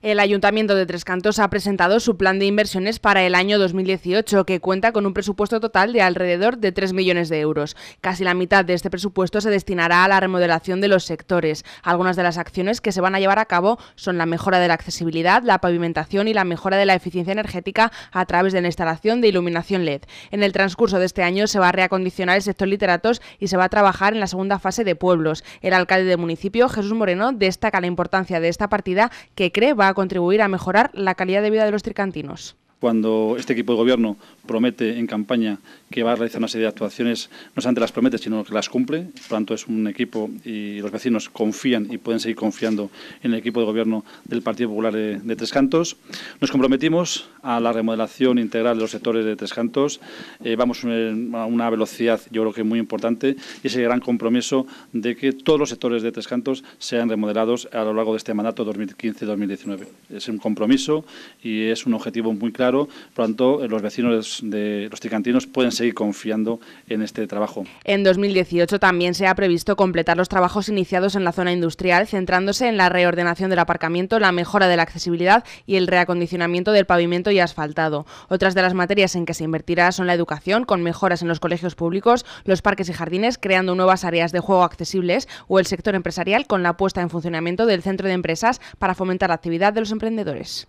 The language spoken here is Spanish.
El Ayuntamiento de Tres Cantos ha presentado su plan de inversiones para el año 2018, que cuenta con un presupuesto total de alrededor de 3 millones de euros. Casi la mitad de este presupuesto se destinará a la remodelación de los sectores. Algunas de las acciones que se van a llevar a cabo son la mejora de la accesibilidad, la pavimentación y la mejora de la eficiencia energética a través de la instalación de iluminación LED. En el transcurso de este año se va a reacondicionar el sector literatos y se va a trabajar en la segunda fase de pueblos. El alcalde del municipio, Jesús Moreno, destaca la importancia de esta partida que cree va contribuir a mejorar la calidad de vida de los tricantinos cuando este equipo de gobierno promete en campaña que va a realizar una serie de actuaciones, no solamente las promete, sino que las cumple. Por tanto, es un equipo y los vecinos confían y pueden seguir confiando en el equipo de gobierno del Partido Popular de, Tres Cantos. Nos comprometimos a la remodelación integral de los sectores de Tres Cantos. Eh, vamos a una velocidad, yo creo que muy importante, y ese gran compromiso de que todos los sectores de Tres Cantos sean remodelados a lo largo de este mandato 2015-2019. Es un compromiso y es un objetivo muy claro por lo tanto, los vecinos de los Ticantinos pueden seguir confiando en este trabajo. En 2018 también se ha previsto completar los trabajos iniciados en la zona industrial, centrándose en la reordenación del aparcamiento, la mejora de la accesibilidad y el reacondicionamiento del pavimento y asfaltado. Otras de las materias en que se invertirá son la educación, con mejoras en los colegios públicos, los parques y jardines, creando nuevas áreas de juego accesibles, o el sector empresarial con la puesta en funcionamiento del centro de empresas para fomentar la actividad de los emprendedores.